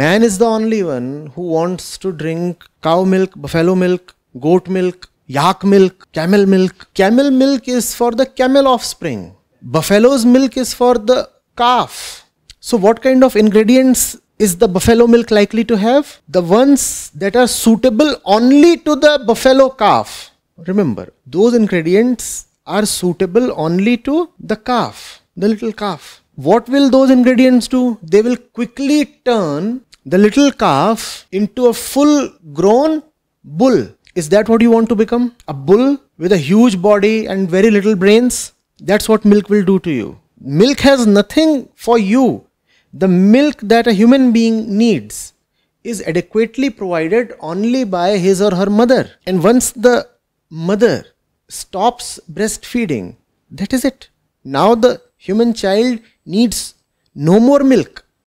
Man is the only one who wants to drink cow milk, buffalo milk, goat milk, yak milk, camel milk. Camel milk is for the camel offspring. Buffalo's milk is for the calf. So, what kind of ingredients is the buffalo milk likely to have? The ones that are suitable only to the buffalo calf. Remember, those ingredients are suitable only to the calf, the little calf. What will those ingredients do? They will quickly turn the little calf into a full grown bull. Is that what you want to become? A bull with a huge body and very little brains? That's what milk will do to you. Milk has nothing for you. The milk that a human being needs is adequately provided only by his or her mother. And once the mother stops breastfeeding, that is it. Now the Human child needs no more milk.